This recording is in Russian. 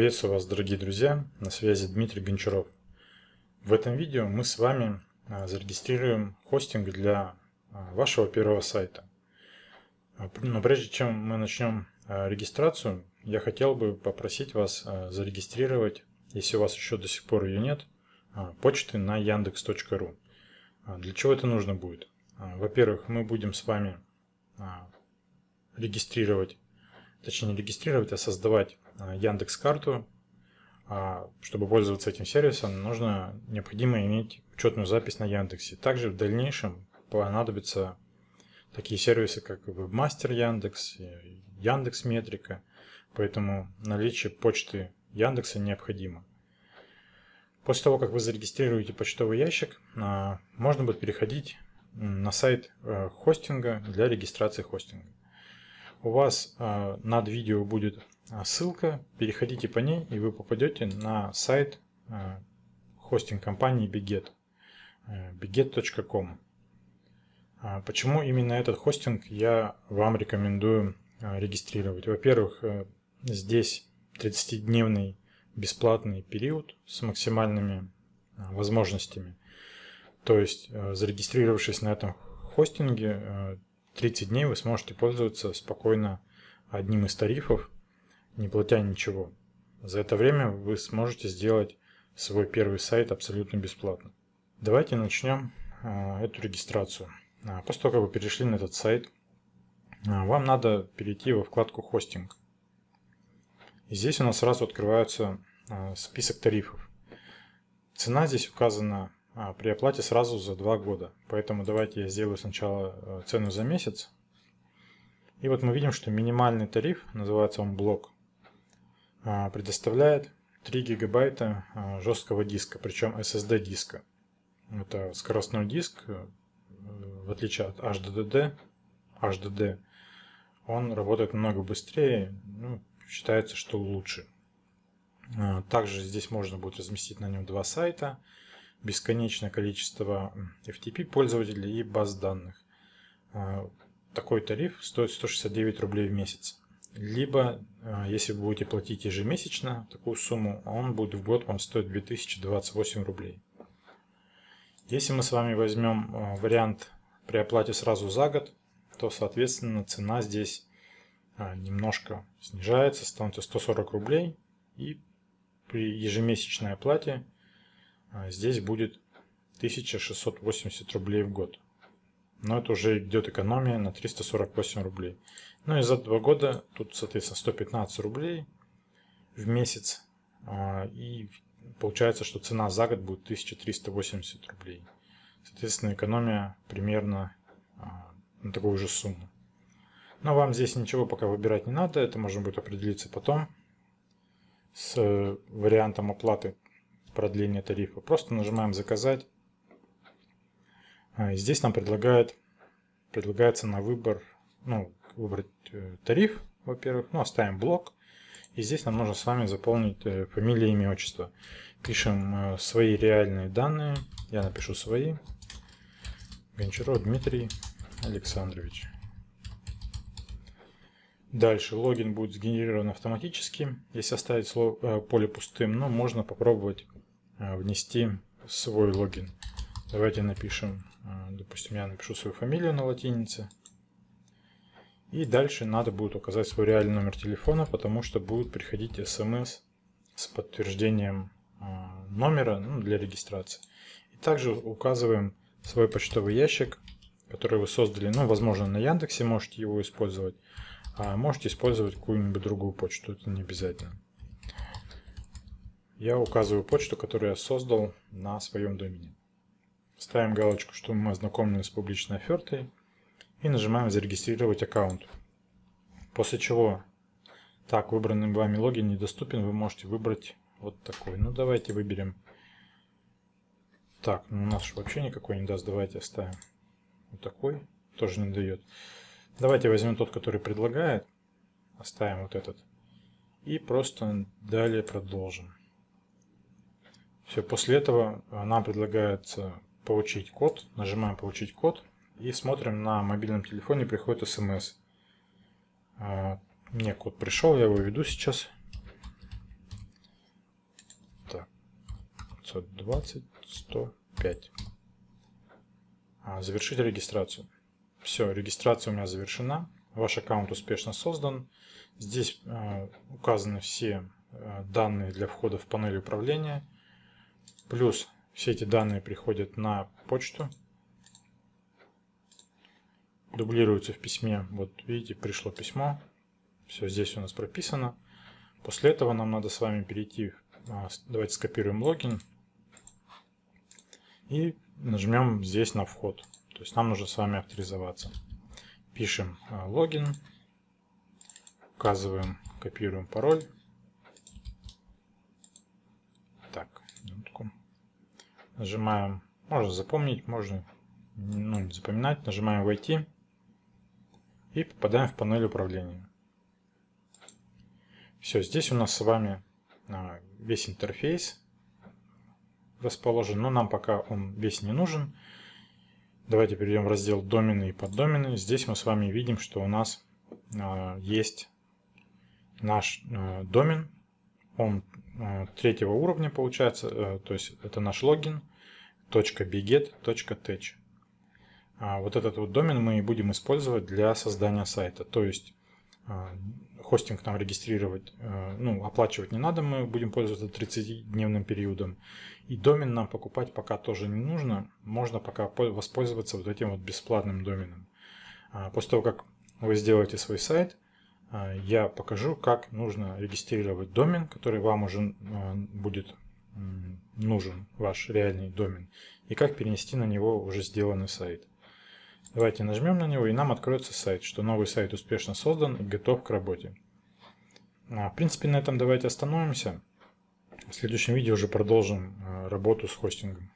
Приветствую вас, дорогие друзья! На связи Дмитрий Гончаров. В этом видео мы с вами а, зарегистрируем хостинг для а, вашего первого сайта. А, но прежде чем мы начнем регистрацию, я хотел бы попросить вас зарегистрировать, если у вас еще до сих пор ее нет, почты на Яндекс.ру. Для чего это нужно будет? Во-первых, мы будем с вами регистрировать, точнее не регистрировать, а создавать а, Яндекс Карту, а, чтобы пользоваться этим сервисом, нужно необходимо иметь учетную запись на Яндексе. Также в дальнейшем понадобятся такие сервисы, как Webmaster Яндекс, Яндекс Метрика, поэтому наличие почты Яндекса необходимо. После того, как вы зарегистрируете почтовый ящик, а, можно будет переходить на сайт э, хостинга для регистрации хостинга. У вас над видео будет а, ссылка, переходите по ней, и вы попадете на сайт э, хостинг компании Biget, biget.com. Э, а, почему именно этот хостинг я вам рекомендую э, регистрировать? Во-первых, здесь 30-дневный бесплатный период с максимальными возможностями. То есть, зарегистрировавшись на этом хостинге, 30 дней вы сможете пользоваться спокойно одним из тарифов не платя ничего. За это время вы сможете сделать свой первый сайт абсолютно бесплатно. Давайте начнем а, эту регистрацию. А, после того, как вы перешли на этот сайт, а, вам надо перейти во вкладку «Хостинг». И здесь у нас сразу открывается список тарифов. Цена здесь указана при оплате сразу за 2 года. Поэтому давайте я сделаю сначала цену за месяц. И вот мы видим, что минимальный тариф, называется он блок, а, предоставляет 3 гигабайта а, жесткого диска, причем SSD диска. Это скоростной диск, э, в отличие от HDD, HDD он работает намного быстрее, ну, считается, что лучше. А, также здесь можно будет разместить на нем два сайта, бесконечное количество FTP пользователей и баз данных. Такой тариф стоит 169 рублей в месяц. Либо, э, если вы будете платить ежемесячно такую сумму, он будет в год вам стоить 2028 рублей. Если мы с вами возьмем э, вариант при оплате сразу за год, то, соответственно, цена здесь э, немножко снижается, становится 140 рублей. И при ежемесячной оплате здесь будет 1680 рублей в год но это уже идет экономия на 348 рублей. Ну и за два года тут, соответственно, 115 рублей в месяц. А, и получается, что цена за год будет 1380 рублей. Соответственно, экономия примерно а, на такую же сумму. Но вам здесь ничего пока выбирать не надо, это можно будет определиться потом с э, вариантом оплаты продления тарифа. Просто нажимаем «Заказать», а, здесь нам предлагают, предлагается на выбор, ну, выбрать э, тариф, во-первых, ну, оставим блок. И здесь нам нужно с вами заполнить э, фамилию, имя, отчество. Пишем э, свои реальные данные. Я напишу свои. Гончаров Дмитрий Александрович. Дальше логин будет сгенерирован автоматически. Если оставить слово, поле пустым, но ну, можно попробовать внести свой логин. Давайте напишем Э, допустим, я напишу свою фамилию на латинице. И дальше надо будет указать свой реальный номер телефона, потому что будет приходить смс с подтверждением э, номера ну, для регистрации. И также указываем свой почтовый ящик, который вы создали. Ну, возможно, на Яндексе можете его использовать, а можете использовать какую-нибудь другую почту, это не обязательно. Я указываю почту, которую я создал на своем домене. Ставим галочку, что мы ознакомлены с публичной офертой и нажимаем «Зарегистрировать аккаунт». После чего так выбранный вами логин недоступен, вы можете выбрать вот такой. Ну давайте выберем. Так, ну нас вообще никакой не даст, давайте оставим. Вот такой тоже не дает. Давайте возьмем тот, который предлагает. Оставим вот этот. И просто далее продолжим. Все, после этого нам предлагается получить код, нажимаем получить код и смотрим на мобильном телефоне приходит смс. А, мне код пришел, я его веду сейчас. Так, 520, 105. А, завершить регистрацию. Все, регистрация у меня завершена. Ваш аккаунт успешно создан. Здесь а, указаны все данные для входа в панель управления. Плюс все эти данные приходят на почту. Дублируются в письме. Вот видите, пришло письмо. Все здесь у нас прописано. После этого нам надо с вами перейти. А, давайте скопируем логин. И нажмем здесь на вход. То есть нам нужно с вами авторизоваться. Пишем а, логин. Указываем, копируем пароль. Нажимаем, можно запомнить, можно ну, не запоминать. Нажимаем «Войти» и попадаем в панель управления. Все, здесь у нас с вами а, весь интерфейс расположен, но нам пока он весь не нужен. Давайте перейдем в раздел домены и поддомены. Здесь мы с вами видим, что у нас а, есть наш а, домен. Он третьего уровня получается, э, то есть это наш логин. .beget.tech. А, вот этот вот домен мы будем использовать для создания сайта. То есть а, хостинг нам регистрировать, а, ну, оплачивать не надо, мы будем пользоваться 30-дневным периодом. И домен нам покупать пока тоже не нужно, можно пока воспользоваться вот этим вот бесплатным доменом. После того, как вы сделаете свой сайт, я покажу, как нужно регистрировать домен, который вам уже будет нужен ваш реальный домен и как перенести на него уже сделанный сайт. Давайте нажмем на него и нам откроется сайт, что новый сайт успешно создан и готов к работе. А, в принципе на этом давайте остановимся. В следующем видео уже продолжим а, работу с хостингом.